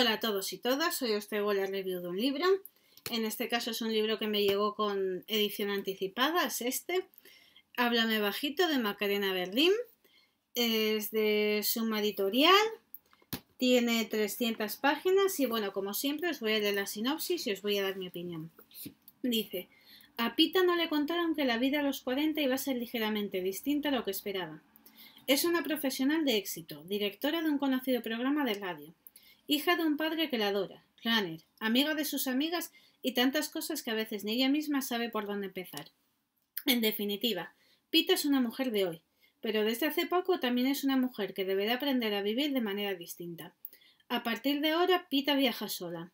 Hola a todos y todas, hoy os traigo la review de un libro. En este caso es un libro que me llegó con edición anticipada, es este. Háblame bajito de Macarena Berlín. Es de Suma Editorial. Tiene 300 páginas y bueno, como siempre os voy a leer la sinopsis y os voy a dar mi opinión. Dice, a Pita no le contaron que la vida a los 40 iba a ser ligeramente distinta a lo que esperaba. Es una profesional de éxito, directora de un conocido programa de radio hija de un padre que la adora, runner, amiga de sus amigas y tantas cosas que a veces ni ella misma sabe por dónde empezar. En definitiva, Pita es una mujer de hoy, pero desde hace poco también es una mujer que deberá aprender a vivir de manera distinta. A partir de ahora, Pita viaja sola.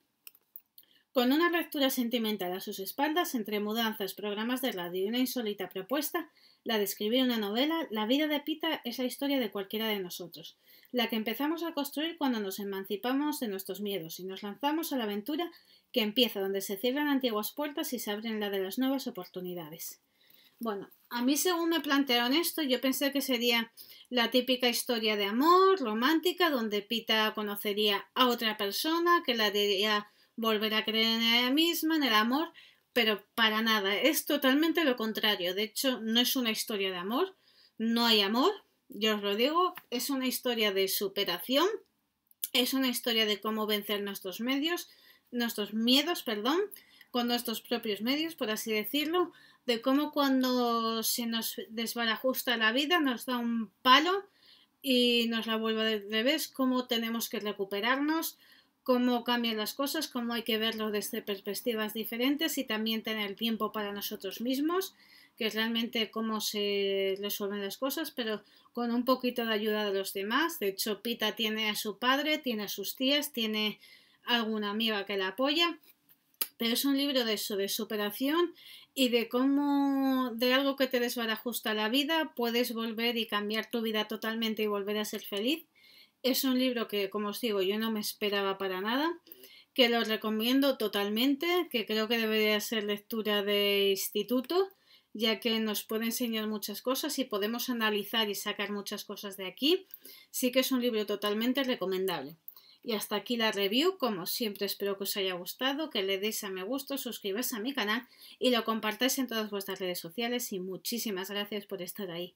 Con una ruptura sentimental a sus espaldas, entre mudanzas, programas de radio y una insólita propuesta, la de escribir una novela, la vida de Pita es la historia de cualquiera de nosotros, la que empezamos a construir cuando nos emancipamos de nuestros miedos y nos lanzamos a la aventura que empieza donde se cierran antiguas puertas y se abren la de las nuevas oportunidades. Bueno, a mí según me plantearon esto, yo pensé que sería la típica historia de amor romántica donde Pita conocería a otra persona que la diría volver a creer en ella misma, en el amor, pero para nada, es totalmente lo contrario. De hecho, no es una historia de amor, no hay amor, yo os lo digo, es una historia de superación, es una historia de cómo vencer nuestros medios, nuestros miedos, perdón, con nuestros propios medios, por así decirlo, de cómo cuando se nos desbarajusta la vida, nos da un palo y nos la vuelve de revés, cómo tenemos que recuperarnos, cómo cambian las cosas, cómo hay que verlo desde perspectivas diferentes y también tener tiempo para nosotros mismos, que es realmente cómo se resuelven las cosas, pero con un poquito de ayuda de los demás. De hecho, Pita tiene a su padre, tiene a sus tías, tiene alguna amiga que la apoya, pero es un libro de eso, de superación y de cómo de algo que te desbarajusta la vida puedes volver y cambiar tu vida totalmente y volver a ser feliz es un libro que, como os digo, yo no me esperaba para nada, que lo recomiendo totalmente, que creo que debería ser lectura de instituto, ya que nos puede enseñar muchas cosas y podemos analizar y sacar muchas cosas de aquí. Sí que es un libro totalmente recomendable. Y hasta aquí la review, como siempre espero que os haya gustado, que le deis a me gusto, suscribáis a mi canal y lo compartáis en todas vuestras redes sociales y muchísimas gracias por estar ahí.